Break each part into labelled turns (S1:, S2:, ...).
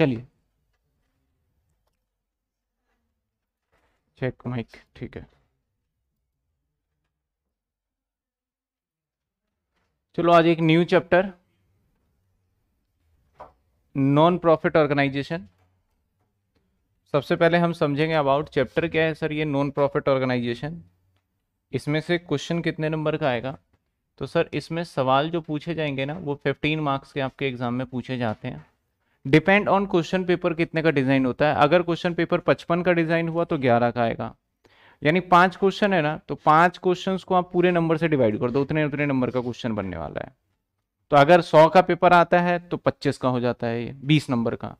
S1: चलिए check mic ठीक है चलो आज एक new chapter non profit organization सबसे पहले हम समझेंगे अबाउट चैप्टर क्या है सर ये नॉन प्रॉफिट ऑर्गेनाइजेशन इसमें से क्वेश्चन कितने नंबर का आएगा तो सर इसमें सवाल जो पूछे जाएंगे ना वो फिफ्टीन मार्क्स के आपके एग्ज़ाम में पूछे जाते हैं डिपेंड ऑन क्वेश्चन पेपर कितने का डिज़ाइन होता है अगर क्वेश्चन पेपर पचपन का डिज़ाइन हुआ तो ग्यारह का आएगा यानी पांच क्वेश्चन है ना तो पांच क्वेश्चन को आप पूरे नंबर से डिवाइड कर दो उतने उतने नंबर का क्वेश्चन बनने वाला है तो अगर सौ का पेपर आता है तो पच्चीस का हो जाता है ये बीस नंबर का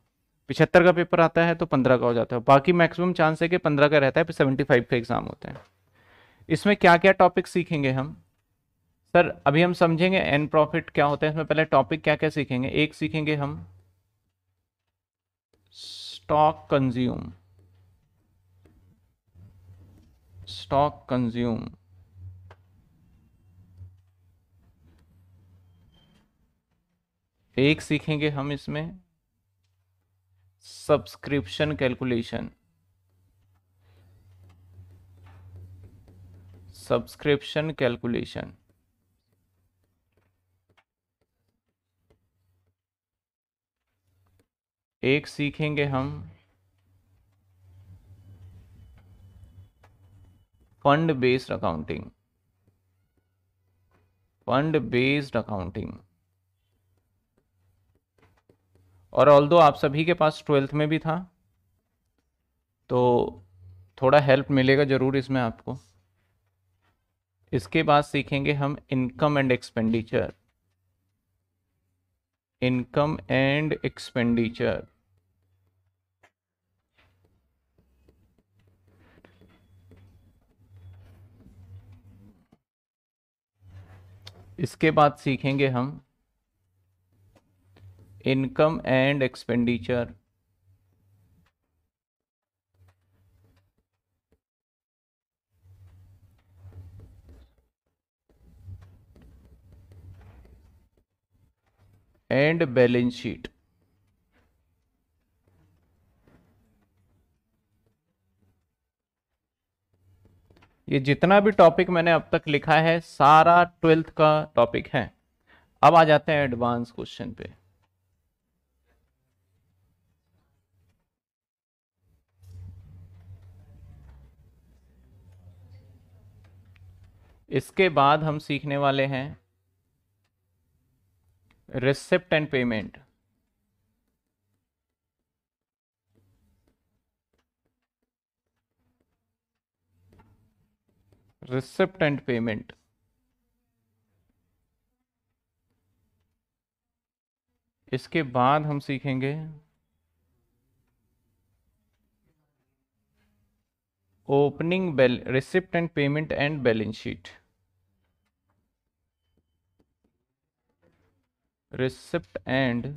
S1: पिछहत्तर का पेपर आता है तो पंद्रह का हो जाता है बाकी मैक्सिमम चांस है कि पंद्रह का रहता है फिर सेवेंटी फाइव का एग्ज़ाम होते हैं इसमें क्या क्या टॉपिक सीखेंगे हम सर अभी हम समझेंगे एन प्रॉफिट क्या होता है इसमें पहले टॉपिक क्या क्या सीखेंगे एक सीखेंगे हम स्टॉक कंज्यूम स्टॉक कंज्यूम एक सीखेंगे हम इसमें सब्सक्रिप्शन कैलकुलेशन सब्सक्रिप्शन कैलकुलेशन एक सीखेंगे हम fund based accounting fund based accounting और ऑल आप सभी के पास ट्वेल्थ में भी था तो थोड़ा हेल्प मिलेगा ज़रूर इसमें आपको इसके बाद सीखेंगे हम income and expenditure income and expenditure इसके बाद सीखेंगे हम income and expenditure and balance sheet ये जितना भी टॉपिक मैंने अब तक लिखा है सारा ट्वेल्थ का टॉपिक है अब आ जाते हैं एडवांस क्वेश्चन पे इसके बाद हम सीखने वाले हैं receipt and payment receipt and payment इसके बाद हम सीखेंगे opening receipt and payment and balance sheet receipt and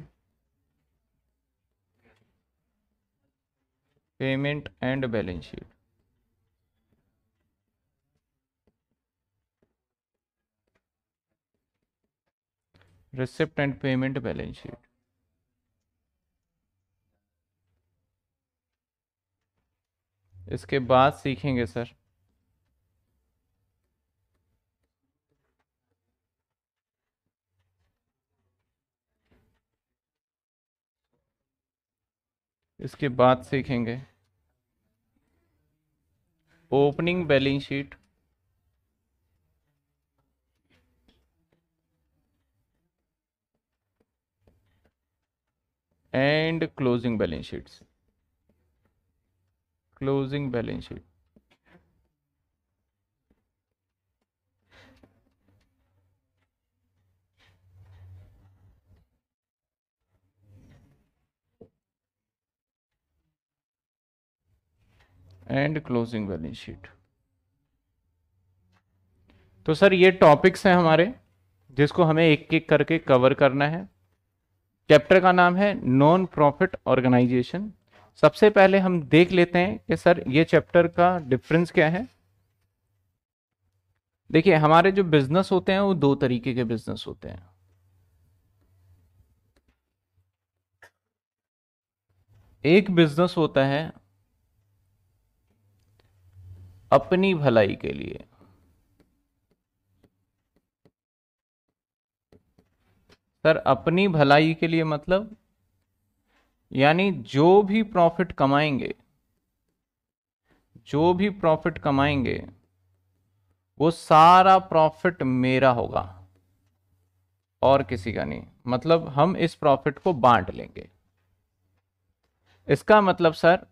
S1: payment and balance sheet receipt and payment balance sheet इसके बाद सीखेंगे सर इसके बाद सीखेंगे opening balance sheet and closing balance sheets closing balance sheet and closing balance sheet तो sir ये topics हैं हमारे जिसको हमें एक एक करके कवर करना है चैप्टर का नाम है नॉन प्रॉफिट ऑर्गेनाइजेशन सबसे पहले हम देख लेते हैं कि सर ये चैप्टर का डिफरेंस क्या है देखिए हमारे जो बिजनेस होते हैं वो दो तरीके के बिजनेस होते हैं एक बिजनेस होता है अपनी भलाई के लिए सर अपनी भलाई के लिए मतलब यानी जो भी प्रॉफिट कमाएंगे जो भी प्रॉफिट कमाएंगे वो सारा प्रॉफिट मेरा होगा और किसी का नहीं मतलब हम इस प्रॉफिट को बांट लेंगे इसका मतलब सर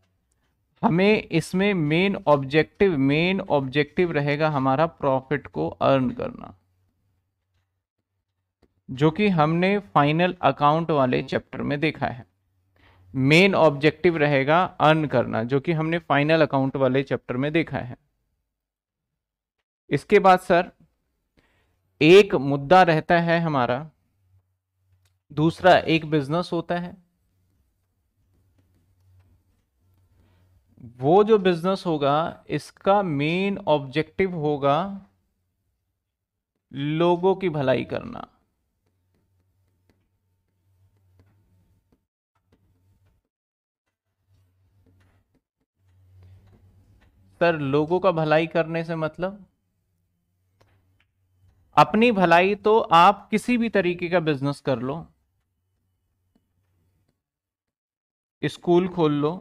S1: हमें इसमें मेन ऑब्जेक्टिव मेन ऑब्जेक्टिव रहेगा हमारा प्रॉफिट को अर्न करना जो कि हमने फाइनल अकाउंट वाले चैप्टर में देखा है मेन ऑब्जेक्टिव रहेगा अर्न करना जो कि हमने फाइनल अकाउंट वाले चैप्टर में देखा है इसके बाद सर एक मुद्दा रहता है हमारा दूसरा एक बिजनेस होता है वो जो बिजनेस होगा इसका मेन ऑब्जेक्टिव होगा लोगों की भलाई करना पर लोगों का भलाई करने से मतलब अपनी भलाई तो आप किसी भी तरीके का बिजनेस कर लो स्कूल खोल लो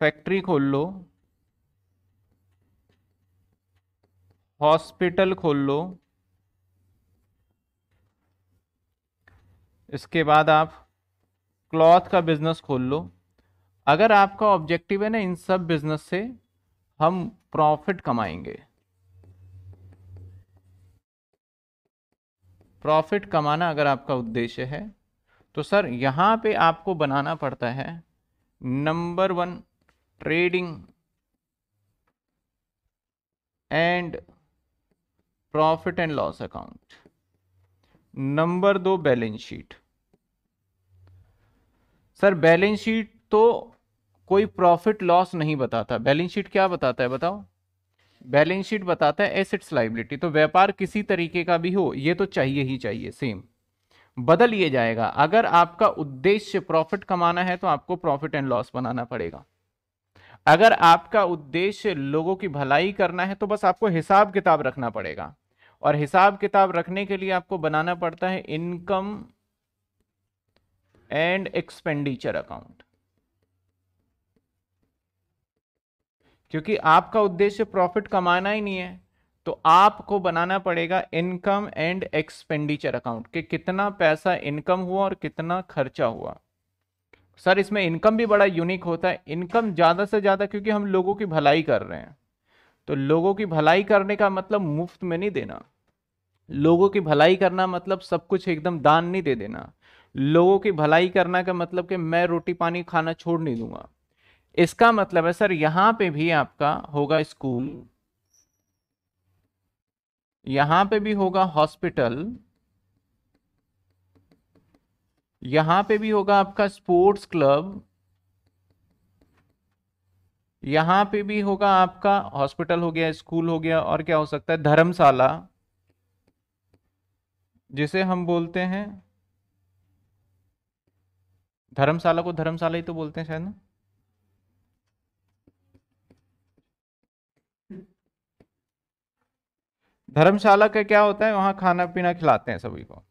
S1: फैक्ट्री खोल लो हॉस्पिटल खोल लो इसके बाद आप क्लॉथ का बिजनेस खोल लो अगर आपका ऑब्जेक्टिव है ना इन सब बिजनेस से हम प्रॉफिट कमाएंगे प्रॉफिट कमाना अगर आपका उद्देश्य है तो सर यहां पे आपको बनाना पड़ता है number one trading and profit and loss account number दो balance sheet sir balance sheet तो कोई प्रॉफिट लॉस नहीं बताता बैलेंस शीट क्या बताता है बताओ बैलेंस शीट बताता है एसेट्स लाइबिलिटी तो व्यापार किसी तरीके का भी हो ये तो चाहिए ही चाहिए सेम बदल ये जाएगा अगर आपका उद्देश्य प्रॉफिट कमाना है तो आपको प्रॉफिट एंड लॉस बनाना पड़ेगा अगर आपका उद्देश्य लोगों की भलाई करना है तो बस आपको हिसाब किताब रखना पड़ेगा और हिसाब किताब रखने के लिए आपको बनाना पड़ता है इनकम एंड एक्सपेंडिचर अकाउंट क्योंकि आपका उद्देश्य प्रॉफिट कमाना ही नहीं है तो आपको बनाना पड़ेगा इनकम एंड एक्सपेंडिचर अकाउंट कि कितना पैसा इनकम हुआ और कितना खर्चा हुआ सर इसमें इनकम भी बड़ा यूनिक होता है इनकम ज़्यादा से ज़्यादा क्योंकि हम लोगों की भलाई कर रहे हैं तो लोगों की भलाई करने का मतलब मुफ्त में नहीं देना लोगों की भलाई करना मतलब सब कुछ एकदम दान नहीं दे देना लोगों की भलाई करना का मतलब कि मैं रोटी पानी खाना छोड़ नहीं दूंगा इसका मतलब है सर यहां पे भी आपका होगा स्कूल यहां पे भी होगा हॉस्पिटल यहां पे भी होगा आपका स्पोर्ट्स क्लब यहां पे भी होगा आपका हॉस्पिटल हो गया स्कूल हो गया और क्या हो सकता है धर्मशाला जिसे हम बोलते हैं धर्मशाला को धर्मशाला ही तो बोलते हैं शायद ना धर्मशाला का क्या होता है वहाँ खाना पीना खिलाते हैं सभी को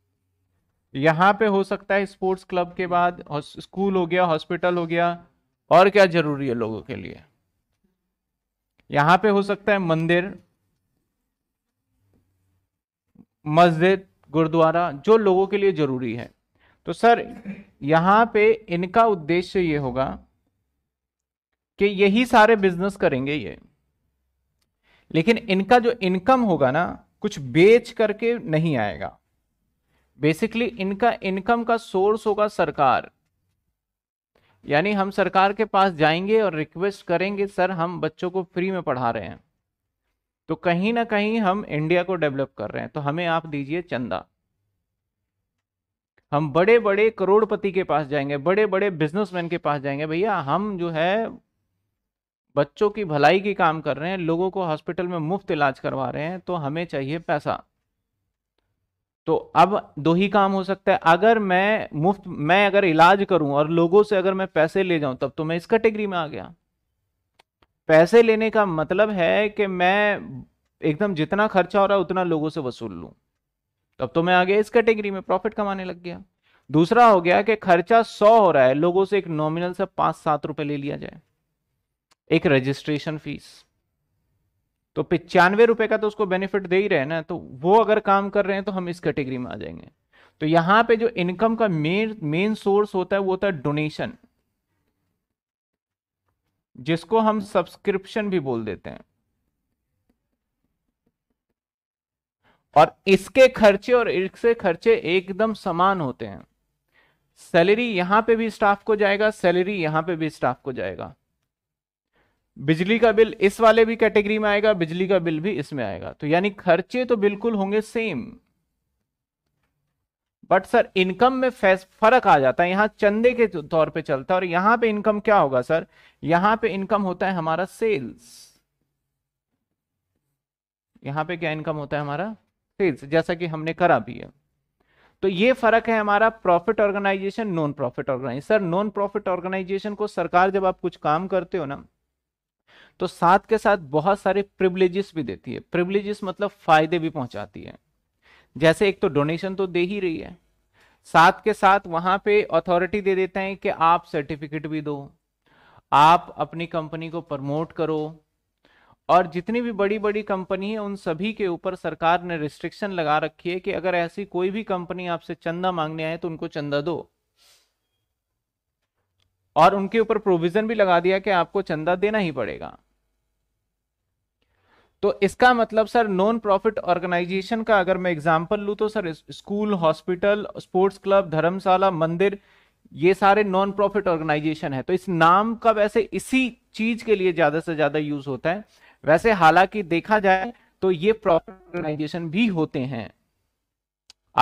S1: यहाँ पे हो सकता है स्पोर्ट्स क्लब के बाद स्कूल हो गया हॉस्पिटल हो गया और क्या जरूरी है लोगों के लिए यहाँ पे हो सकता है मंदिर मस्जिद गुरुद्वारा जो लोगों के लिए जरूरी है तो सर यहाँ पे इनका उद्देश्य ये होगा कि यही सारे बिजनेस करेंगे ये लेकिन इनका जो इनकम होगा ना कुछ बेच करके नहीं आएगा बेसिकली इनका इनकम का सोर्स होगा सरकार यानी हम सरकार के पास जाएंगे और रिक्वेस्ट करेंगे सर हम बच्चों को फ्री में पढ़ा रहे हैं तो कहीं ना कहीं हम इंडिया को डेवलप कर रहे हैं तो हमें आप दीजिए चंदा हम बड़े बड़े करोड़पति के पास जाएंगे बड़े बड़े बिजनेसमैन के पास जाएंगे भैया हम जो है बच्चों की भलाई की काम कर रहे हैं लोगों को हॉस्पिटल में मुफ्त इलाज करवा रहे हैं तो हमें चाहिए पैसा तो अब दो ही काम हो सकता है अगर मैं मुफ्त मैं अगर इलाज करूं और लोगों से अगर मैं पैसे ले जाऊं तब तो मैं इस कैटेगरी में आ गया पैसे लेने का मतलब है कि मैं एकदम जितना खर्चा हो रहा है उतना लोगों से वसूल लूं तब तो मैं आ गया इस कैटेगरी में प्रॉफिट कमाने लग गया दूसरा हो गया कि खर्चा सौ हो रहा है लोगों से एक नॉमिनल से पांच सात रुपए ले लिया जाए एक रजिस्ट्रेशन फीस तो पिचानवे रुपए का तो उसको बेनिफिट दे ही रहे ना तो वो अगर काम कर रहे हैं तो हम इस कैटेगरी में आ जाएंगे तो यहां पे जो इनकम का मेन मेन सोर्स होता है वो होता है डोनेशन जिसको हम सब्सक्रिप्शन भी बोल देते हैं और इसके खर्चे और इसके खर्चे एकदम समान होते हैं सैलरी यहां पे भी स्टाफ को जाएगा सैलरी यहां पे भी स्टाफ को जाएगा बिजली का बिल इस वाले भी कैटेगरी में आएगा बिजली का बिल भी इसमें आएगा तो यानी खर्चे तो बिल्कुल होंगे सेम बट सर इनकम में फर्क आ जाता है यहां चंदे के तो, तौर पे चलता है और यहां पे इनकम क्या होगा सर यहां पे इनकम होता है हमारा सेल्स यहां पे क्या इनकम होता है हमारा सेल्स जैसा कि हमने करा भी है तो ये फर्क है हमारा profit organization non profit organization sir non profit organization को सरकार जब आप कुछ काम करते हो ना तो साथ के साथ बहुत सारे प्रिवलेजेस भी देती है प्रिवलेजेस मतलब फायदे भी पहुंचाती है जैसे एक तो डोनेशन तो दे ही रही है साथ के साथ वहां पे अथॉरिटी दे देते हैं कि आप सर्टिफिकेट भी दो आप अपनी कंपनी को प्रमोट करो और जितनी भी बड़ी बड़ी कंपनी है उन सभी के ऊपर सरकार ने रिस्ट्रिक्शन लगा रखी है कि अगर ऐसी कोई भी कंपनी आपसे चंदा मांगने आए तो उनको चंदा दो और उनके ऊपर प्रोविजन भी लगा दिया कि आपको चंदा देना ही पड़ेगा तो इसका मतलब सर नॉन प्रॉफिट ऑर्गेनाइजेशन का अगर मैं एग्जाम्पल लूँ तो sir school hospital sports club धर्मशाला मंदिर ये सारे नॉन प्रॉफिट ऑर्गेनाइजेशन है तो इस नाम का वैसे इसी चीज के लिए ज्यादा से ज्यादा यूज होता है वैसे हालांकि देखा जाए तो ये प्रॉफिट ऑर्गेनाइजेशन भी होते हैं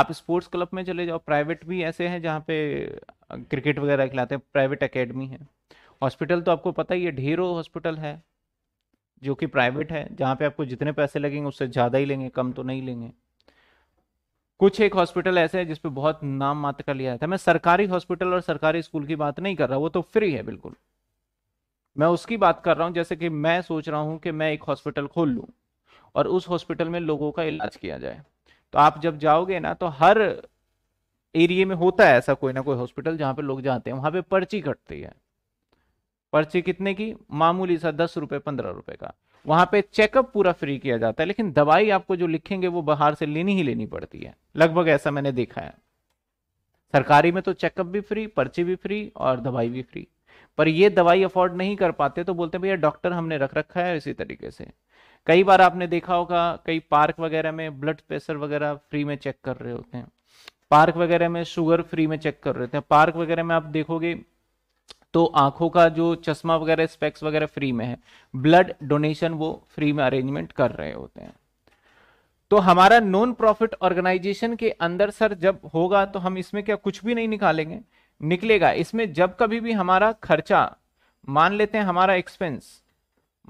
S1: आप स्पोर्ट्स क्लब में चले जाओ प्राइवेट भी ऐसे हैं जहाँ पे क्रिकेट वगैरह खिलाते हैं प्राइवेट अकेडमी है हॉस्पिटल तो आपको पता ही है ढेरों हॉस्पिटल है जो कि प्राइवेट है जहाँ पे आपको जितने पैसे लगेंगे उससे ज़्यादा ही लेंगे कम तो नहीं लेंगे कुछ एक हॉस्पिटल ऐसे है जिसपे बहुत नाम मात्र का लिया था मैं सरकारी हॉस्पिटल और सरकारी स्कूल की बात नहीं कर रहा वो तो फ्री है बिल्कुल मैं उसकी बात कर रहा हूँ जैसे कि मैं सोच रहा हूँ कि मैं एक हॉस्पिटल खोल लूँ और उस हॉस्पिटल में लोगों का इलाज किया जाए तो आप जब जाओगे ना तो हर एरिए में होता है ऐसा कोई ना कोई हॉस्पिटल जहाँ पे लोग जाते हैं वहाँ पे पर्ची कटती है पर्ची कितने की मामूली सा दस रुपए पंद्रह रुपए का वहां पे चेकअप पूरा फ्री किया जाता है लेकिन दवाई आपको जो लिखेंगे वो बाहर से लेनी ही लेनी पड़ती है लगभग ऐसा मैंने देखा है सरकारी में तो चेकअप भी फ्री पर्ची भी फ्री और दवाई भी फ्री पर ये दवाई अफोर्ड नहीं कर पाते तो बोलते भैया डॉक्टर हमने रख रखा है इसी तरीके से कई बार आपने देखा होगा कई पार्क वगैरह में ब्लड प्रेशर वगैरह फ्री में चेक कर रहे होते हैं पार्क वगैरह में शुगर फ्री में चेक कर रहे होते हैं पार्क वगैरह में आप देखोगे तो आंखों का जो चश्मा वगैरह स्पेक्स वगैरह फ्री में है ब्लड डोनेशन वो फ्री में अरेंजमेंट कर रहे होते हैं तो हमारा नॉन प्रॉफिट ऑर्गेनाइजेशन के अंदर सर जब होगा तो हम इसमें क्या कुछ भी नहीं निकालेंगे निकलेगा इसमें जब कभी भी हमारा खर्चा मान लेते हैं हमारा एक्सपेंस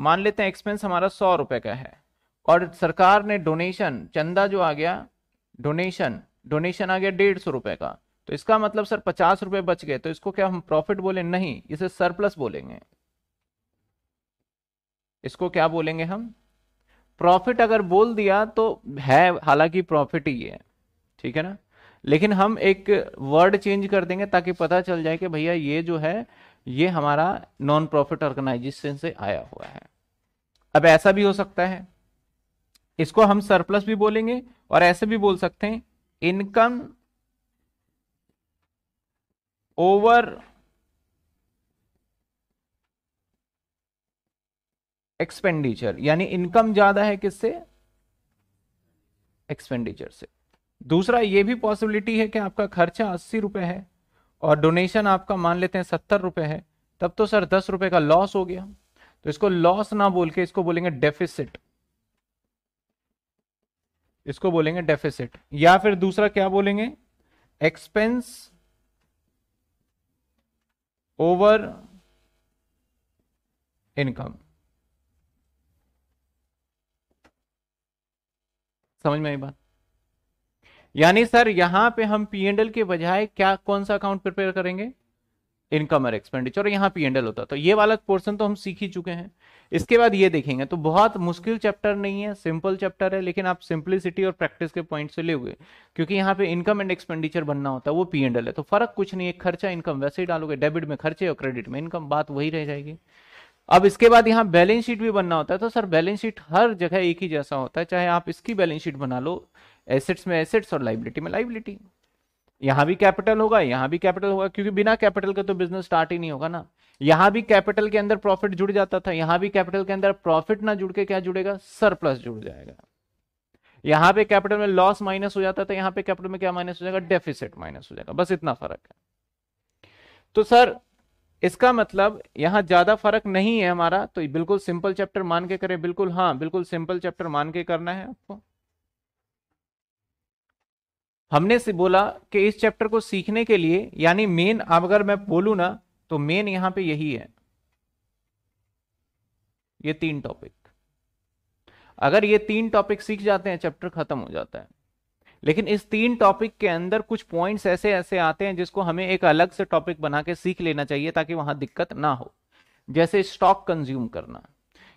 S1: मान लेते हैं एक्सपेंस हमारा सौ रुपए का है और सरकार ने डोनेशन चंदा जो आ गया डोनेशन डोनेशन आ गया डेढ़ सौ रुपए का तो इसका मतलब सर पचास रुपए बच गए तो इसको क्या हम प्रॉफिट बोले नहीं इसे सरप्लस बोलेंगे इसको क्या बोलेंगे हम प्रॉफिट अगर बोल दिया तो है हालांकि प्रॉफिट ही है ठीक है ना लेकिन हम एक वर्ड चेंज कर देंगे ताकि पता चल जाए कि भैया ये जो है ये हमारा नॉन प्रॉफिट ऑर्गेनाइजेशन से आया हुआ है अब ऐसा भी हो सकता है इसको हम सरप्लस भी बोलेंगे और ऐसे भी बोल सकते हैं इनकम over एक्सपेंडिचर यानी इनकम ज्यादा है किससे एक्सपेंडिचर से दूसरा यह भी पॉसिबिलिटी है कि आपका खर्चा अस्सी रुपए है और डोनेशन आपका मान लेते हैं सत्तर रुपए है तब तो सर दस रुपए का लॉस हो गया तो इसको लॉस ना बोल के इसको बोलेंगे डेफिसिट इसको बोलेंगे डेफिसिट या फिर दूसरा क्या बोलेंगे एक्सपेंस ओवर इनकम समझ में आई बात यानी सर यहां पे हम पीएनएल के बजाय क्या कौन सा अकाउंट प्रिपेयर करेंगे इनकम और एक्सपेंडिचर और यहाँ पी एंडल होता तो ये वाला पोर्सन तो हम सीख ही चुके हैं इसके बाद ये देखेंगे तो बहुत मुश्किल चैप्टर नहीं है सिंपल चैप्टर है लेकिन आप सिंप्लिसिटी और प्रैक्टिस के पॉइंट से ले हुए क्योंकि यहाँ पे इनकम एंड एक्सपेंडिचर बनना होता है वो पी एंडल है तो फर्क कुछ नहीं है खर्चा इनकम वैसे ही डालोगे डेबिट में खर्चे और क्रेडिट में इनकम बात वही रह जाएगी अब इसके बाद यहाँ बैलेंस शीट भी बनना होता है तो सर बैलेंस शीट हर जगह एक ही जैसा होता है चाहे आप इसकी बैलेंस शीट बना लो एसेट्स में एसेट्स और लाइबिलिटी में लाइबिलिटी यहां भी कैपिटल होगा यहां भी कैपिटल होगा क्योंकि बिना कैपिटल के तो बिजनेस स्टार्ट ही नहीं होगा ना यहां भी कैपिटल के अंदर प्रॉफिट जुड़ जाता था यहां भी कैपिटल के अंदर प्रॉफिट ना जुड़ के क्या जुड़ेगा सरप्लस जुड़ जाएगा यहां पे कैपिटल में लॉस माइनस हो जाता था यहां पे कैपिटल में क्या माइनस हो जाएगा डेफिसिट माइनस हो जाएगा बस इतना फर्क है तो सर इसका मतलब यहां ज्यादा फर्क नहीं है हमारा तो बिल्कुल सिंपल चैप्टर मान के करें बिल्कुल हाँ बिल्कुल सिंपल चैप्टर मान के करना है आपको हमने से बोला कि इस चैप्टर को सीखने के लिए यानी मेन अब अगर मैं बोलू ना तो मेन यहां पे यही है ये तीन टॉपिक अगर ये तीन टॉपिक सीख जाते हैं चैप्टर खत्म हो जाता है लेकिन इस तीन टॉपिक के अंदर कुछ पॉइंट्स ऐसे ऐसे आते हैं जिसको हमें एक अलग से टॉपिक बना के सीख लेना चाहिए ताकि वहां दिक्कत ना हो जैसे स्टॉक कंज्यूम करना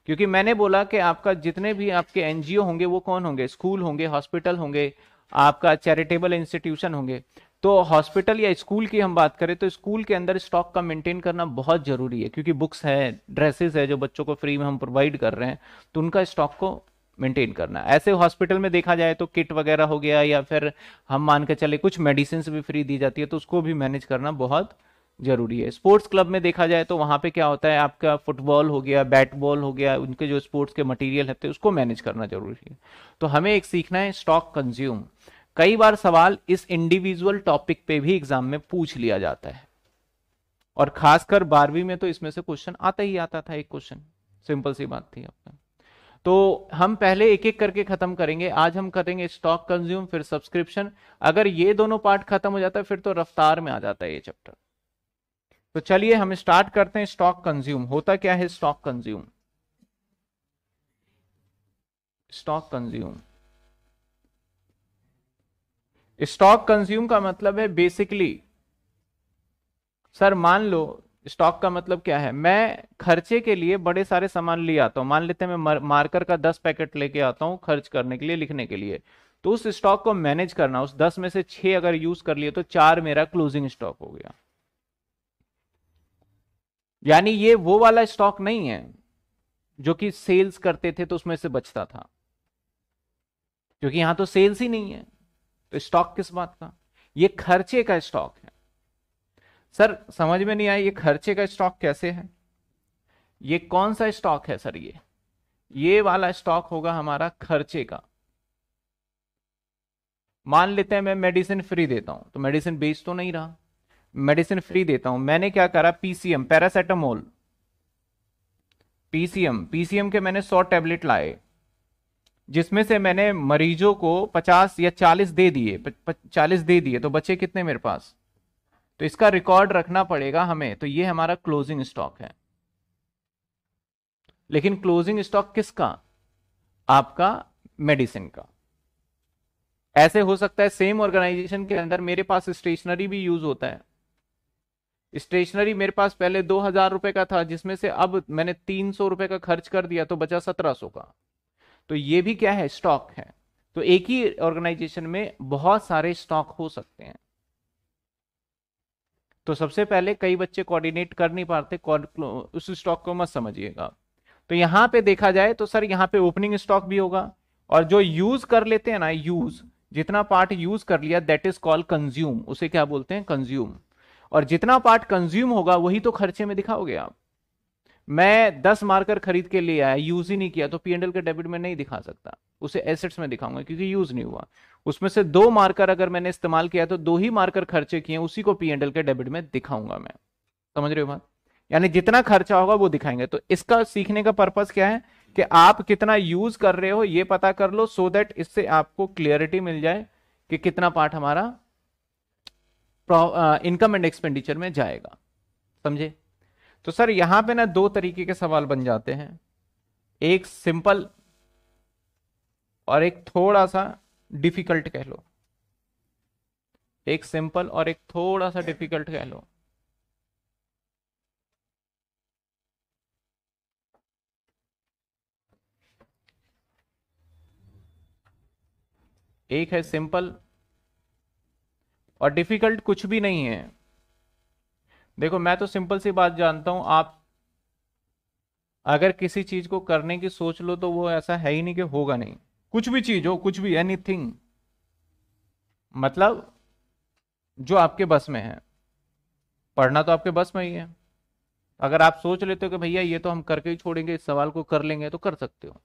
S1: क्योंकि मैंने बोला कि आपका जितने भी आपके एनजीओ होंगे वो कौन होंगे स्कूल होंगे हॉस्पिटल होंगे आपका चैरिटेबल इंस्टीट्यूशन होंगे तो हॉस्पिटल या स्कूल की हम बात करें तो स्कूल के अंदर स्टॉक का मेंटेन करना बहुत जरूरी है क्योंकि बुक्स है ड्रेसेस है जो बच्चों को फ्री में हम प्रोवाइड कर रहे हैं तो उनका स्टॉक को मेंटेन करना ऐसे हॉस्पिटल में देखा जाए तो किट वगैरह हो गया या फिर हम मान के चले कुछ मेडिसिन भी फ्री दी जाती है तो उसको भी मैनेज करना बहुत जरूरी है स्पोर्ट्स क्लब में देखा जाए तो वहां पे क्या होता है आपका फुटबॉल हो गया बैट बॉल हो गया उनके जो स्पोर्ट्स के मटेरियल होते हैं उसको मैनेज करना जरूरी है तो हमें एक सीखना है स्टॉक कंज्यूम कई बार सवाल इस इंडिविजुअल टॉपिक पे भी एग्जाम में पूछ लिया जाता है और खासकर बारहवीं में तो इसमें से क्वेश्चन आता ही आता था एक क्वेश्चन सिंपल सी बात थी आपका तो हम पहले एक एक करके खत्म करेंगे आज हम करेंगे स्टॉक कंज्यूम फिर सब्सक्रिप्शन अगर ये दोनों पार्ट खत्म हो जाता है फिर तो रफ्तार में आ जाता है ये चैप्टर तो चलिए हम स्टार्ट करते हैं स्टॉक कंज्यूम होता क्या है stock consume stock consume stock consume का मतलब है बेसिकली सर मान लो स्टॉक का मतलब क्या है मैं खर्चे के लिए बड़े सारे सामान ले आता हूं मान लेते हैं मैं मार्कर का दस पैकेट लेके आता हूं खर्च करने के लिए लिखने के लिए तो उस स्टॉक को मैनेज करना उस दस में से छह अगर यूज कर लिए तो चार मेरा क्लोजिंग स्टॉक हो गया यानी ये वो वाला स्टॉक नहीं है जो कि सेल्स करते थे तो उसमें से बचता था क्योंकि यहां तो सेल्स ही नहीं है तो स्टॉक किस बात का ये खर्चे का स्टॉक है सर समझ में नहीं आया ये खर्चे का स्टॉक कैसे है ये कौन सा स्टॉक है सर ये ये वाला स्टॉक होगा हमारा खर्चे का मान लेते हैं मैं मेडिसिन फ्री देता हूं तो मेडिसिन बेच तो नहीं रहा मेडिसिन फ्री देता हूं मैंने क्या करा पीसीएम पैरासेटामोल पीसीएम पीसीएम के मैंने सौ टेबलेट लाए जिसमें से मैंने मरीजों को पचास या चालीस दे दिए चालीस दे दिए तो बचे कितने मेरे पास तो इसका रिकॉर्ड रखना पड़ेगा हमें तो ये हमारा क्लोजिंग स्टॉक है लेकिन क्लोजिंग स्टॉक किसका आपका मेडिसिन का ऐसे हो सकता है सेम ऑर्गेनाइजेशन के अंदर मेरे पास स्टेशनरी भी यूज होता है स्टेशनरी मेरे पास पहले दो हजार रुपए का था जिसमें से अब मैंने तीन सौ रुपए का खर्च कर दिया तो बचा सत्रह सौ का तो ये भी क्या है स्टॉक है तो एक ही ऑर्गेनाइजेशन में बहुत सारे स्टॉक हो सकते हैं तो सबसे पहले कई बच्चे कोऑर्डिनेट कर नहीं पाते उस स्टॉक को मत समझिएगा तो यहां पे देखा जाए तो सर यहाँ पे ओपनिंग स्टॉक भी होगा और जो यूज कर लेते हैं ना यूज जितना पार्ट यूज कर लिया दैट इज कॉल्ड कंज्यूम उसे क्या बोलते हैं कंज्यूम और जितना पार्ट कंज्यूम होगा वही तो खर्चे में दिखाओगे आप मैं दस मार्कर खरीद के लिए आया यूज ही नहीं किया तो पीएनएल के डेबिट में नहीं दिखा सकता उसे एसेट्स में दिखाऊंगा क्योंकि यूज नहीं हुआ उसमें से दो मार्कर अगर मैंने इस्तेमाल किया तो दो ही मार्कर खर्चे किए उसी को पीएनएल के डेबिट में दिखाऊंगा मैं समझ रहे हो बात यानी जितना खर्चा होगा वो दिखाएंगे तो इसका सीखने का पर्पज क्या है कि आप कितना यूज कर रहे हो ये पता कर लो सो so दैट इससे आपको क्लियरिटी मिल जाए कि कितना पार्ट हमारा इनकम एंड एक्सपेंडिचर में जाएगा समझे तो सर यहां पे ना दो तरीके के सवाल बन जाते हैं एक सिंपल और एक थोड़ा सा डिफिकल्ट कह लो एक सिंपल और एक थोड़ा सा डिफिकल्ट कह लो एक है सिंपल और डिफिकल्ट कुछ भी नहीं है देखो मैं तो सिंपल सी बात जानता हूं आप अगर किसी चीज को करने की सोच लो तो वो ऐसा है ही नहीं कि होगा नहीं कुछ भी चीज हो कुछ भी एनीथिंग मतलब जो आपके बस में है पढ़ना तो आपके बस में ही है अगर आप सोच लेते हो कि भैया ये तो हम करके ही छोड़ेंगे इस सवाल को कर लेंगे तो कर सकते हो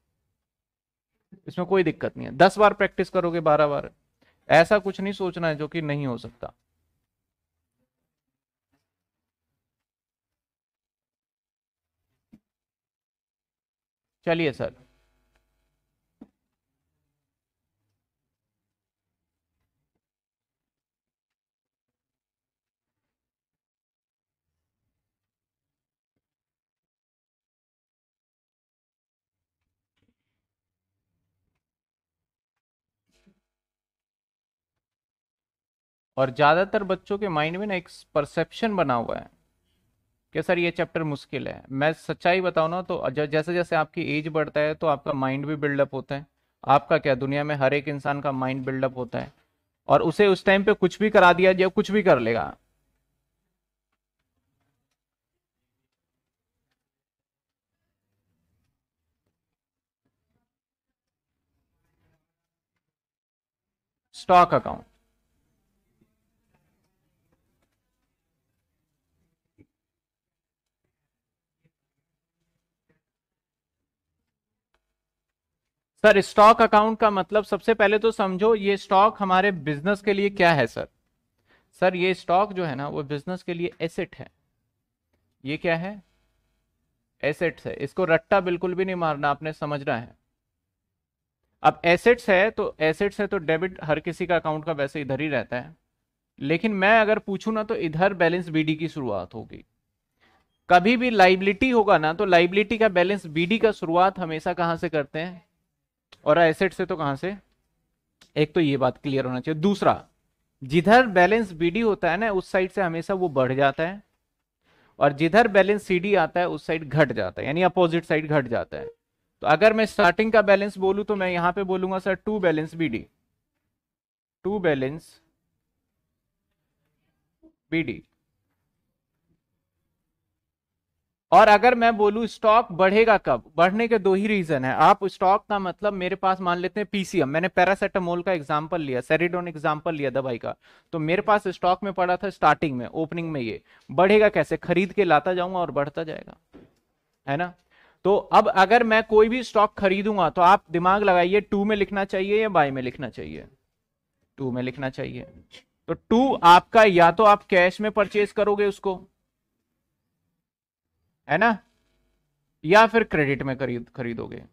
S1: इसमें कोई दिक्कत नहीं है दस बार प्रैक्टिस करोगे बारह बार ऐसा कुछ नहीं सोचना है जो कि नहीं हो सकता चलिए सर और ज़्यादातर बच्चों के माइंड में ना एक परसेप्शन बना हुआ है कि सर ये चैप्टर मुश्किल है मैं सच्चाई बताऊँ ना तो जैसे जैसे आपकी एज बढ़ता है तो आपका माइंड भी बिल्डअप होता है आपका क्या दुनिया में हर एक इंसान का माइंड बिल्डअप होता है और उसे उस टाइम पे कुछ भी करा दिया जाए कुछ भी कर लेगा stock account sir stock account का मतलब सबसे पहले तो समझो ये स्टॉक हमारे बिजनेस के लिए क्या है सर सर ये स्टॉक जो है ना वो बिजनेस के लिए एसेट है ये क्या है एसेट्स है इसको रट्टा बिल्कुल भी नहीं मारना आपने समझना है अब एसेट्स है तो एसेट्स है तो डेबिट हर किसी का अकाउंट का वैसे इधर ही रहता है लेकिन मैं अगर पूछूं ना तो इधर बैलेंस बीडी की शुरुआत होगी कभी भी लाइबिलिटी होगा ना तो लाइबिलिटी का बैलेंस बीडी का शुरुआत हमेशा कहां से करते हैं और एसेट से तो कहां से एक तो ये बात क्लियर होना चाहिए दूसरा जिधर बैलेंस बीडी होता है ना उस साइड से हमेशा वो बढ़ जाता है और जिधर बैलेंस सीडी आता है उस साइड घट जाता है यानी अपोजिट साइड घट जाता है तो अगर मैं स्टार्टिंग का बैलेंस बोलूं तो मैं यहां पे बोलूंगा sir to balance BD to balance BD और अगर मैं बोलूं स्टॉक बढ़ेगा कब बढ़ने के दो ही रीजन है आप स्टॉक का मतलब मेरे पास मान लेते हैं पीसीएम मैंने पैरासेटामोल का एग्जांपल लिया सेरिडोन एग्जांपल लिया दवाई का तो मेरे पास स्टॉक में पड़ा था स्टार्टिंग में ओपनिंग में ये बढ़ेगा कैसे खरीद के लाता जाऊंगा और बढ़ता जाएगा है ना तो अब अगर मैं कोई भी स्टॉक खरीदूंगा तो आप दिमाग लगाइए टू में लिखना चाहिए या बाई में लिखना चाहिए टू में लिखना चाहिए तो टू आपका या तो आप कैश में परचेज करोगे उसको है ना या फिर क्रेडिट में खरीद खरीदोगे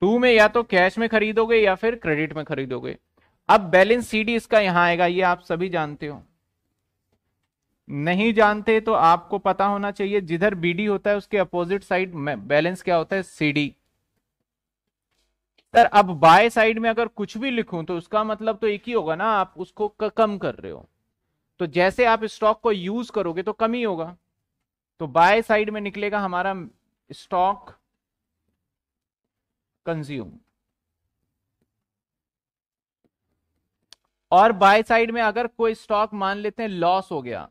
S1: टू में या तो कैश में खरीदोगे या फिर क्रेडिट में खरीदोगे अब बैलेंस सीडी इसका यहां आएगा ये आप सभी जानते हो नहीं जानते तो आपको पता होना चाहिए जिधर बीडी होता है उसके अपोजिट साइड बैलेंस क्या होता है सीडी सर अब बाय साइड में अगर कुछ भी लिखूं तो उसका मतलब तो एक ही होगा ना आप उसको कम कर रहे हो तो जैसे आप स्टॉक को यूज करोगे तो कम ही होगा तो बाय साइड में निकलेगा हमारा स्टॉक कंज्यूम और बाय साइड में अगर कोई स्टॉक मान लेते हैं लॉस हो गया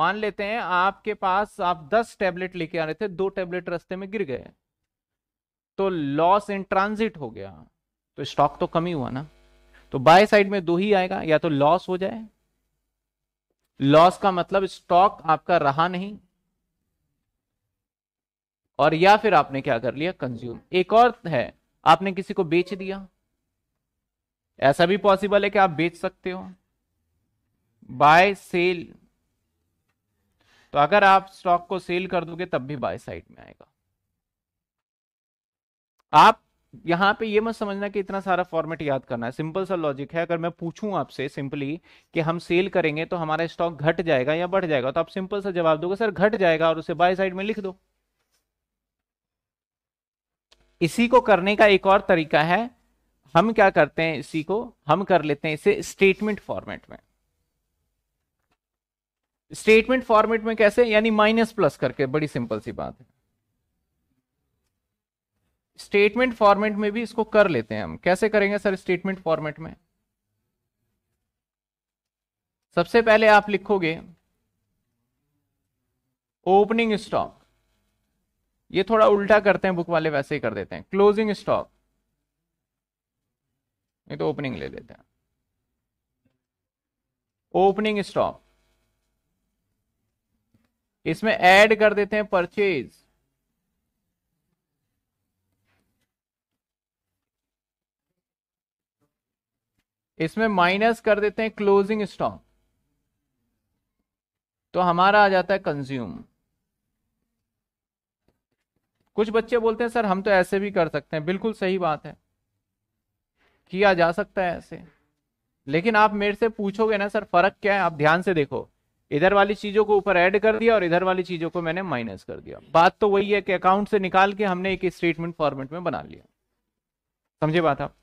S1: मान लेते हैं आपके पास आप 10 टैबलेट लेके आ रहे थे दो टैबलेट रस्ते में गिर गए तो लॉस इन ट्रांजिट हो गया तो स्टॉक तो कम ही हुआ ना तो बाय साइड में दो ही आएगा या तो लॉस हो जाए लॉस का मतलब स्टॉक आपका रहा नहीं और या फिर आपने क्या कर लिया कंज्यूम एक और है आपने किसी को बेच दिया ऐसा भी पॉसिबल है कि आप बेच सकते हो बाय सेल तो अगर आप स्टॉक को सेल कर दोगे तब भी बाय साइड में आएगा आप यहां पे ये मत समझना कि इतना सारा फॉर्मेट याद करना है सिंपल सा लॉजिक है अगर मैं पूछूं आपसे सिंपली कि हम सेल करेंगे तो हमारा स्टॉक घट जाएगा या बढ़ जाएगा तो आप सिंपल सा जवाब दोगे सर घट जाएगा और उसे बाय साइड में लिख दो इसी को करने का एक और तरीका है हम क्या करते हैं इसी को हम कर लेते हैं इसे स्टेटमेंट फॉर्मेट में स्टेटमेंट फॉर्मेट में कैसे यानी माइनस प्लस करके बड़ी सिंपल सी बात है स्टेटमेंट फॉर्मेट में भी इसको कर लेते हैं हम कैसे करेंगे सर स्टेटमेंट फॉर्मेट में सबसे पहले आप लिखोगे ओपनिंग स्टॉक ये थोड़ा उल्टा करते हैं बुक वाले वैसे ही कर देते हैं क्लोजिंग स्टॉक ये तो ओपनिंग ले लेते हैं ओपनिंग स्टॉक इसमें ऐड कर देते हैं परचेज इसमें माइनस कर देते हैं क्लोजिंग स्टॉक तो हमारा आ जाता है कंज्यूम कुछ बच्चे बोलते हैं सर हम तो ऐसे भी कर सकते हैं बिल्कुल सही बात है किया जा सकता है ऐसे लेकिन आप मेरे से पूछोगे ना सर फर्क क्या है आप ध्यान से देखो इधर वाली चीजों को ऊपर ऐड कर दिया और इधर वाली चीजों को मैंने माइनस कर दिया बात तो वही है कि अकाउंट से निकाल के हमने एक स्टेटमेंट फॉर्मेट में बना लिया समझे बात आप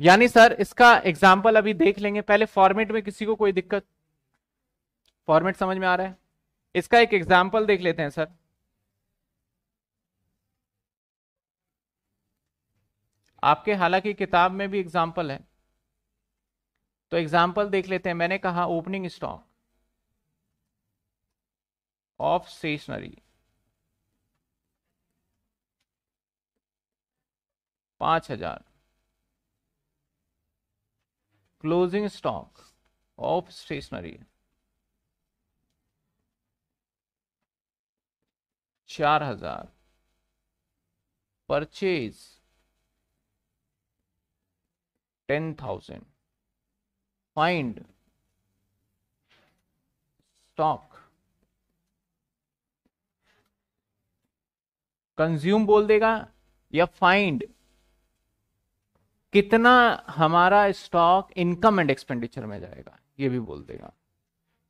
S1: यानी सर इसका एग्जाम्पल अभी देख लेंगे पहले फॉर्मेट में किसी को कोई दिक्कत फॉर्मेट समझ में आ रहा है इसका एक एग्जाम्पल देख लेते हैं सर आपके हालांकि किताब में भी एग्जाम्पल है तो एग्जाम्पल देख लेते हैं मैंने कहा ओपनिंग स्टॉक ऑफ स्टेशनरी पांच हजार क्लोजिंग स्टॉक ऑफ स्टेशनरी चार हजार purchase ten thousand find stock consume बोल देगा या फाइंड कितना हमारा स्टॉक इनकम एंड एक्सपेंडिचर में जाएगा ये भी बोल देगा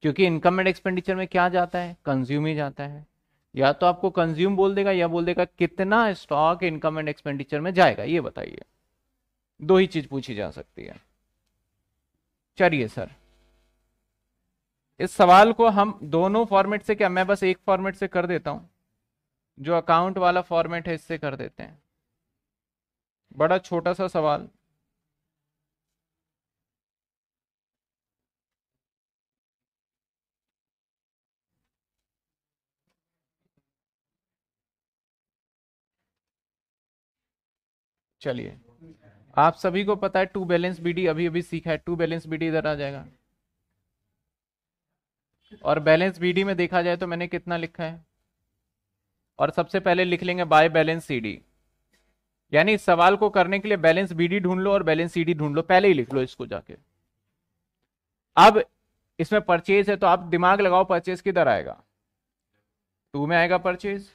S1: क्योंकि इनकम एंड एक्सपेंडिचर में क्या जाता है कंज्यूम ही जाता है या तो आपको कंज्यूम बोल देगा या बोल देगा कितना स्टॉक इनकम एंड एक्सपेंडिचर में जाएगा ये बताइए दो ही चीज पूछी जा सकती है चलिए सर इस सवाल को हम दोनों फॉर्मेट से क्या मैं बस एक फॉर्मेट से कर देता हूं जो अकाउंट वाला फॉर्मेट है इससे कर देते हैं बड़ा छोटा सा सवाल चलिए आप सभी को पता है टू बैलेंस बीडी अभी अभी सीखा है टू बैलेंस बीडी इधर आ जाएगा और बैलेंस बीडी में देखा जाए तो मैंने कितना लिखा है और सबसे पहले लिख लेंगे बाय बैलेंस सीडी यानी इस सवाल को करने के लिए बैलेंस बीडी ढूंढ लो और बैलेंस सीडी ढूंढ लो पहले ही लिख लो इसको जाके अब इसमें परचेज है तो आप दिमाग लगाओ परचेज किधर आएगा टू में आएगा परचेज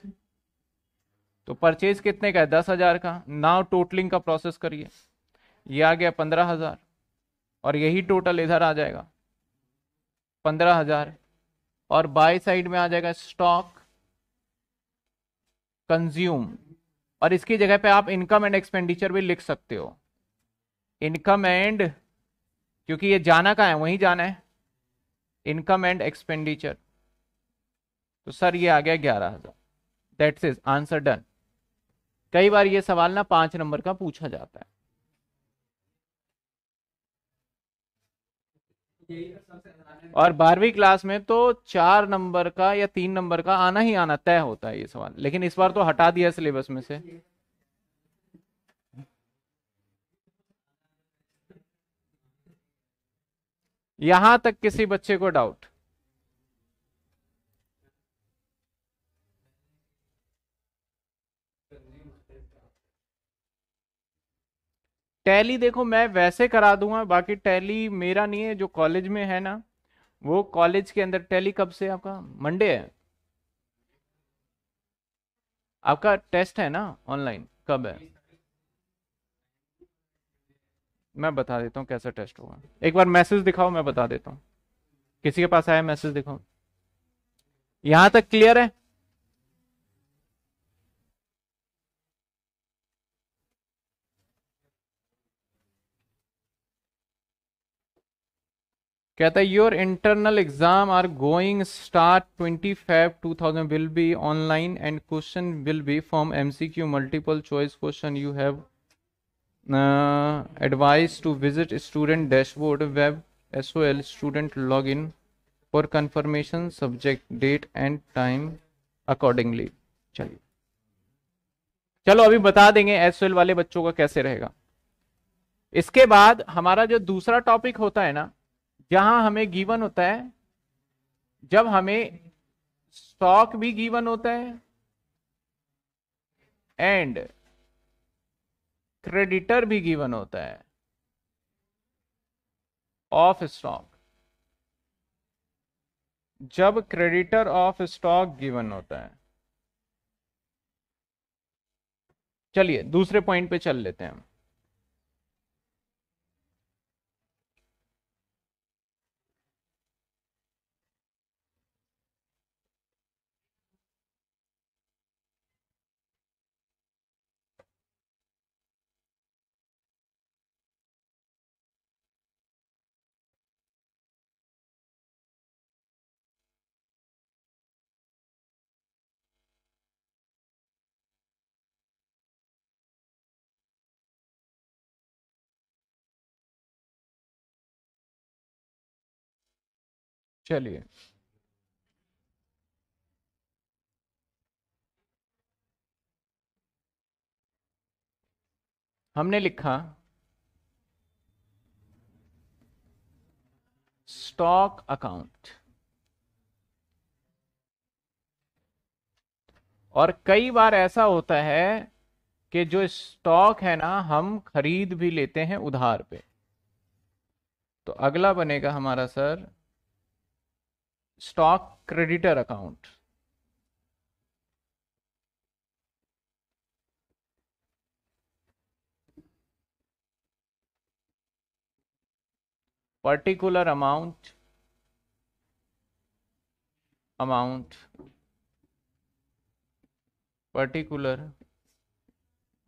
S1: तो परचेज कितने का है दस हजार का नाव टोटलिंग का प्रोसेस करिए ये आ गया पंद्रह हजार और यही टोटल इधर आ जाएगा पंद्रह हजार और बाय साइड में आ जाएगा स्टॉक कंज्यूम और इसकी जगह पे आप इनकम एंड एक्सपेंडिचर भी लिख सकते हो इनकम एंड क्योंकि ये जाना कहा है वहीं जाना है इनकम एंड एक्सपेंडिचर तो सर ये आ गया ग्यारह हजार दैट्स इज आंसर डन कई बार ये सवाल ना पांच नंबर का पूछा जाता है और बारहवीं क्लास में तो चार नंबर का या तीन नंबर का आना ही आना तय होता है ये सवाल लेकिन इस बार तो हटा दिया सिलेबस में से यहां तक किसी बच्चे को डाउट टैली देखो मैं वैसे करा दूंगा बाकी टैली मेरा नहीं है जो कॉलेज में है ना वो कॉलेज के अंदर टैली कब से आपका मंडे है आपका टेस्ट है ना ऑनलाइन कब है मैं बता देता हूँ कैसा टेस्ट होगा एक बार मैसेज दिखाओ मैं बता देता हूँ किसी के पास आया मैसेज दिखाओ यहां तक क्लियर है कहता है your internal exam are going start twenty five two thousand will be online and question will be from M C Q multiple choice question you have advise to visit student dashboard web S O L student log in for confirmation subject date and time accordingly चलिए चलो अभी बता देंगे S O L वाले बच्चों का कैसे रहेगा इसके बाद हमारा जो दूसरा टॉपिक होता है ना जहां हमें गीवन होता है जब हमें स्टॉक भी गीवन होता है एंड क्रेडिटर भी गीवन होता है ऑफ स्टॉक जब क्रेडिटर ऑफ स्टॉक गिवन होता है चलिए दूसरे पॉइंट पे चल लेते हैं हम चलिए हमने लिखा स्टॉक अकाउंट और कई बार ऐसा होता है कि जो स्टॉक है ना हम खरीद भी लेते हैं उधार पे तो अगला बनेगा हमारा sir stock creditor account. Particular amount, amount, particular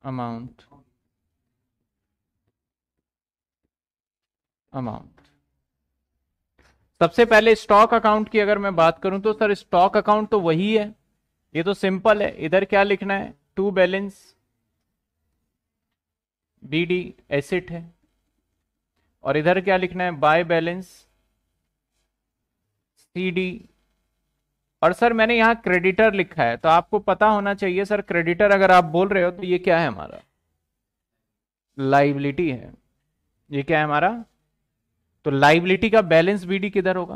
S1: amount, amount. सबसे पहले स्टॉक अकाउंट की अगर मैं बात करूं तो सर स्टॉक अकाउंट तो वही है ये तो सिंपल है इधर क्या लिखना है to balance B D asset है और इधर क्या लिखना है बाय बैलेंस सी डी और सर मैंने यहाँ क्रेडिटर लिखा है तो आपको पता होना चाहिए सर क्रेडिटर अगर आप बोल रहे हो तो ये क्या है हमारा लाइबिलिटी है ये क्या है हमारा तो लाइबिलिटी का बैलेंस बीडी किधर होगा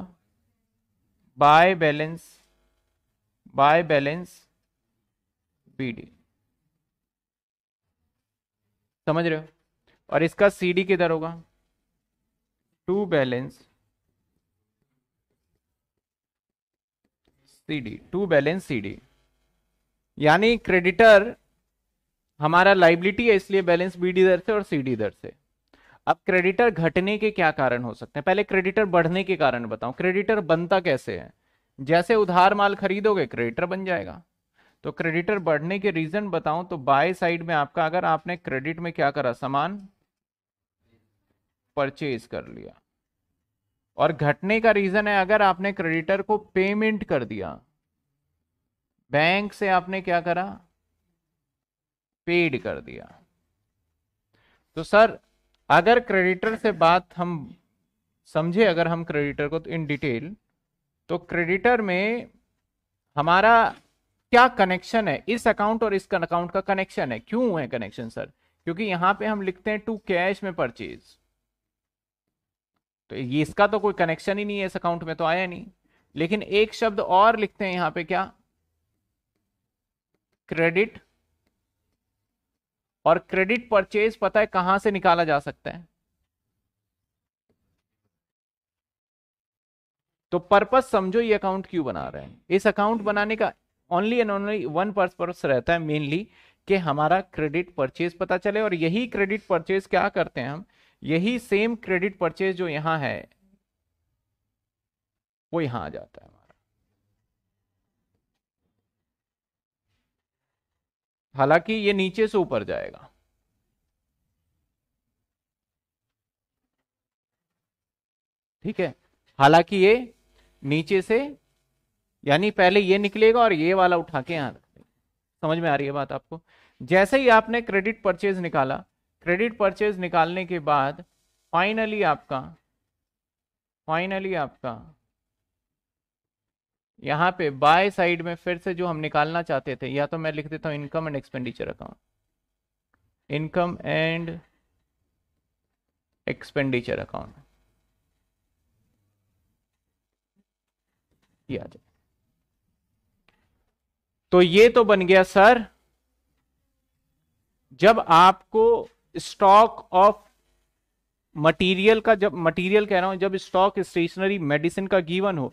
S1: by balance by balance BD समझ रहे हो और इसका सीडी किधर होगा to balance CD to balance CD यानी क्रेडिटर हमारा लाइबिलिटी है इसलिए बैलेंस बीडी इधर से और सीडी इधर से अब क्रेडिटर घटने के क्या कारण हो सकते हैं पहले क्रेडिटर बढ़ने के कारण बताऊं क्रेडिटर बनता कैसे है जैसे उधार माल खरीदोगे क्रेडिटर बन जाएगा तो क्रेडिटर बढ़ने के रीजन बताऊं तो बाय साइड में आपका अगर आपने क्रेडिट में क्या करा सामान परचेज कर लिया और घटने का रीजन है अगर आपने क्रेडिटर को पेमेंट कर दिया बैंक से आपने क्या करा पेड कर दिया तो सर अगर क्रेडिटर से बात हम समझे अगर हम क्रेडिटर को तो इन डिटेल तो क्रेडिटर में हमारा क्या कनेक्शन है इस अकाउंट और इस अकाउंट का कनेक्शन है क्यों है कनेक्शन सर क्योंकि यहां पे हम लिखते हैं टू कैश में परचेज तो ये इसका तो कोई कनेक्शन ही नहीं है इस अकाउंट में तो आया नहीं लेकिन एक शब्द और लिखते हैं यहां पे क्या क्रेडिट और क्रेडिट परचेज पता है कहां से निकाला जा सकता है तो पर्पस समझो ये अकाउंट क्यों बना रहे हैं इस अकाउंट बनाने का only and only one purpose रहता है मेनली कि हमारा क्रेडिट परचेज पता चले और यही क्रेडिट परचेज क्या करते हैं हम यही सेम क्रेडिट परचेज जो यहां है वो यहां आ जाता है हालांकि ये नीचे से ऊपर जाएगा ठीक है हालांकि ये नीचे से यानी पहले ये निकलेगा और ये वाला उठा के यहां समझ में आ रही है बात आपको जैसे ही आपने क्रेडिट परचेज निकाला क्रेडिट परचेज निकालने के बाद फाइनली आपका फाइनली आपका यहाँ पे बाय साइड में फिर से जो हम निकालना चाहते थे या तो मैं लिख देता हूँ income and expenditure account income and expenditure account ये आ जाए तो ये तो बन गया सर जब आपको स्टॉक ऑफ मटेरियल का जब मटेरियल कह रहा हूं जब स्टॉक स्टेशनरी मेडिसिन का गीवन हो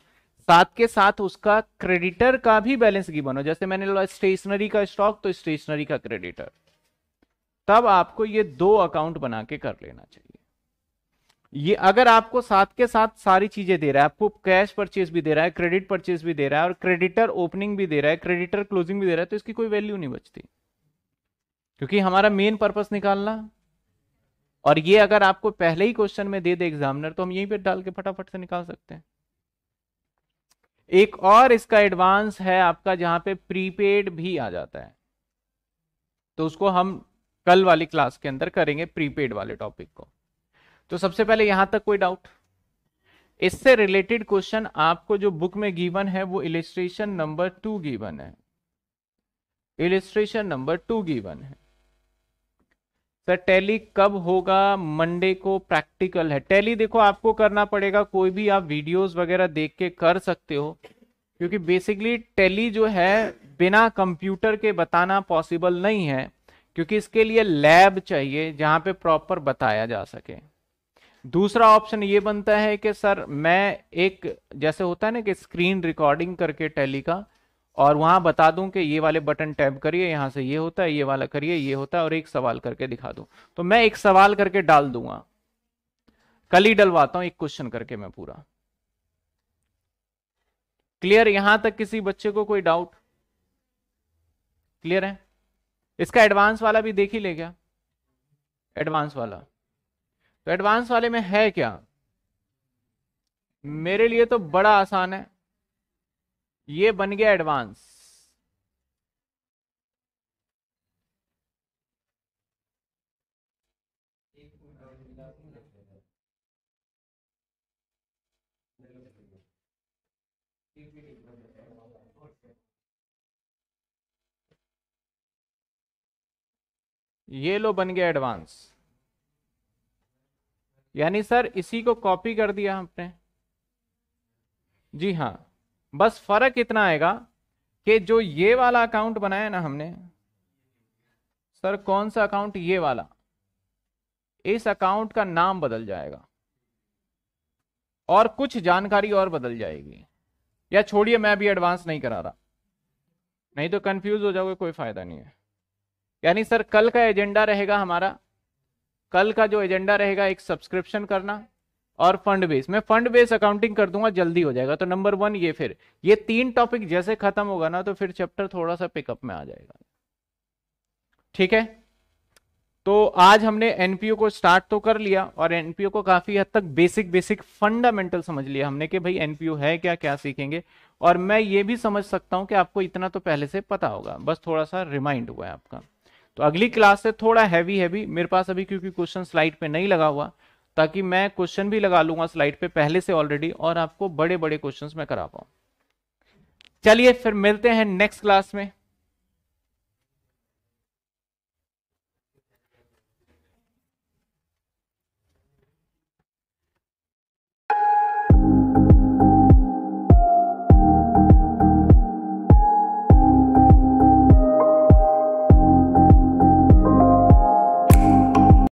S1: साथ के साथ उसका क्रेडिटर का भी बैलेंस गिवन हो जैसे मैंने लो स्टेशनरी का स्टॉक तो स्टेशनरी का क्रेडिटर तब आपको ये दो अकाउंट बना के कर लेना चाहिए ये अगर आपको साथ के साथ सारी चीजें दे रहा है आपको कैश परचेज भी दे रहा है क्रेडिट परचेज भी दे रहा है और क्रेडिटर ओपनिंग भी दे रहा है क्रेडिटर क्लोजिंग भी दे रहा है तो इसकी कोई वैल्यू नहीं बचती क्योंकि हमारा मेन पर्पस निकालना और ये अगर आपको पहले ही क्वेश्चन में दे दे एग्जामिनर तो हम यहीं पे डाल के फटाफट से निकाल सकते हैं एक और इसका एडवांस है आपका जहां पे प्रीपेड भी आ जाता है तो उसको हम कल वाली क्लास के अंदर करेंगे प्रीपेड वाले टॉपिक को तो सबसे पहले यहां तक कोई डाउट इससे रिलेटेड क्वेश्चन आपको जो बुक में गिवन है वो इलेस्ट्रेशन नंबर टू गिवन है इलेस्ट्रेशन नंबर टू गिवन है सर टैली कब होगा मंडे को प्रैक्टिकल है टैली देखो आपको करना पड़ेगा कोई भी आप वीडियोस वगैरह देख के कर सकते हो क्योंकि बेसिकली टैली जो है बिना कंप्यूटर के बताना पॉसिबल नहीं है क्योंकि इसके लिए लैब चाहिए जहां पे प्रॉपर बताया जा सके दूसरा ऑप्शन ये बनता है कि सर मैं एक जैसे होता है ना कि स्क्रीन रिकॉर्डिंग करके टैली का और वहां बता दूं कि ये वाले बटन टैप करिए यहां से ये होता है ये वाला करिए ये होता है और एक सवाल करके दिखा दूं तो मैं एक सवाल करके डाल दूंगा कल ही डलवाता हूं एक क्वेश्चन करके मैं पूरा क्लियर यहां तक किसी बच्चे को कोई डाउट क्लियर है इसका एडवांस वाला भी देख ही ले क्या एडवांस वाला तो एडवांस वाले में है क्या मेरे लिए तो बड़ा आसान है ये बन गया एडवांस ये लो बन गया एडवांस यानी सर इसी को कॉपी कर दिया हमने जी हाँ बस फर्क इतना आएगा कि जो ये वाला अकाउंट बनाया ना हमने सर कौन सा अकाउंट ये वाला इस अकाउंट का नाम बदल जाएगा और कुछ जानकारी और बदल जाएगी या छोड़िए मैं भी एडवांस नहीं करा रहा नहीं तो कंफ्यूज हो जाओगे कोई फायदा नहीं है यानी सर कल का एजेंडा रहेगा हमारा कल का जो एजेंडा रहेगा एक सब्सक्रिप्शन करना और फंड बेस मैं फंड बेस अकाउंटिंग कर दूंगा जल्दी हो जाएगा तो नंबर वन ये फिर ये तीन टॉपिक जैसे खत्म होगा ना तो फिर चैप्टर थोड़ा सा पिकअप में आ जाएगा ठीक है तो आज हमने एनपीओ को स्टार्ट तो कर लिया और एनपीओ को काफी हद तक बेसिक बेसिक फंडामेंटल समझ लिया हमने कि भाई एनपीओ है क्या क्या सीखेंगे और मैं ये भी समझ सकता हूं कि आपको इतना तो पहले से पता होगा बस थोड़ा सा रिमाइंड हुआ है आपका तो अगली क्लास से थोड़ा हैवी हैवी मेरे पास अभी क्योंकि क्वेश्चन स्लाइड पे नहीं लगा हुआ ताकि मैं क्वेश्चन भी लगा लूंगा स्लाइड पे पहले से ऑलरेडी और आपको बड़े बड़े क्वेश्चंस मैं करा पाऊ चलिए फिर मिलते हैं नेक्स्ट क्लास में